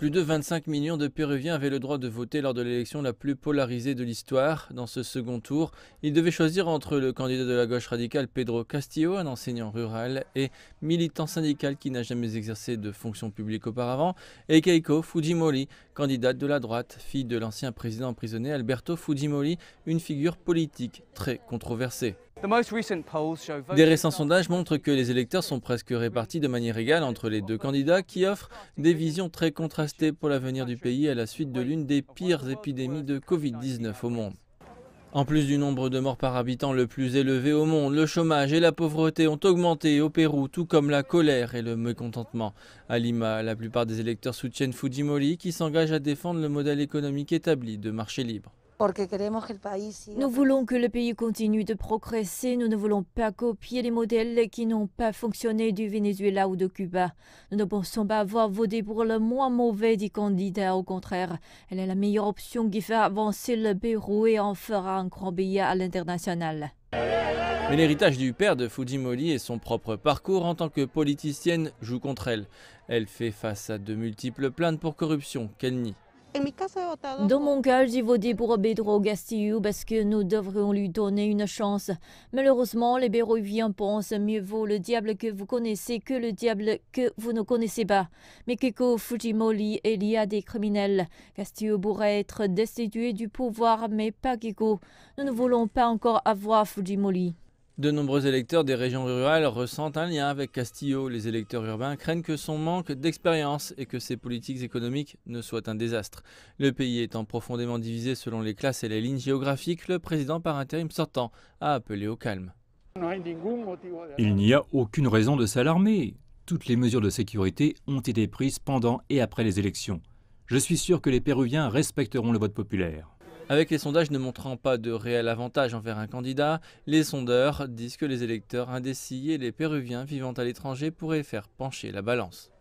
Plus de 25 millions de Péruviens avaient le droit de voter lors de l'élection la plus polarisée de l'histoire. Dans ce second tour, ils devaient choisir entre le candidat de la gauche radicale Pedro Castillo, un enseignant rural et militant syndical qui n'a jamais exercé de fonction publique auparavant, et Keiko Fujimori, candidate de la droite, fille de l'ancien président emprisonné Alberto Fujimori, une figure politique très controversée. Des récents sondages montrent que les électeurs sont presque répartis de manière égale entre les deux candidats qui offrent des visions très contrastées pour l'avenir du pays à la suite de l'une des pires épidémies de Covid-19 au monde. En plus du nombre de morts par habitant le plus élevé au monde, le chômage et la pauvreté ont augmenté au Pérou, tout comme la colère et le mécontentement. À Lima, la plupart des électeurs soutiennent Fujimori qui s'engage à défendre le modèle économique établi de marché libre. Nous voulons que le pays continue de progresser. Nous ne voulons pas copier les modèles qui n'ont pas fonctionné du Venezuela ou de Cuba. Nous ne pensons pas avoir voté pour le moins mauvais des candidats. Au contraire, elle est la meilleure option qui fait avancer le Pérou et en fera un grand pays à l'international. Mais l'héritage du père de Fujimori et son propre parcours en tant que politicienne joue contre elle. Elle fait face à de multiples plaintes pour corruption qu'elle nie. Dans mon cas, j'ai voté pour Pedro Castillo parce que nous devrions lui donner une chance. Malheureusement, les Péruviens pensent mieux vaut le diable que vous connaissez que le diable que vous ne connaissez pas. Mais Kiko Fujimori est y à des criminels. Castillo pourrait être destitué du pouvoir, mais pas Kiko. Nous ne voulons pas encore avoir Fujimori. De nombreux électeurs des régions rurales ressentent un lien avec Castillo. Les électeurs urbains craignent que son manque d'expérience et que ses politiques économiques ne soient un désastre. Le pays étant profondément divisé selon les classes et les lignes géographiques, le président par intérim sortant a appelé au calme. Il n'y a aucune raison de s'alarmer. Toutes les mesures de sécurité ont été prises pendant et après les élections. Je suis sûr que les Péruviens respecteront le vote populaire. Avec les sondages ne montrant pas de réel avantage envers un candidat, les sondeurs disent que les électeurs indécis et les Péruviens vivant à l'étranger pourraient faire pencher la balance.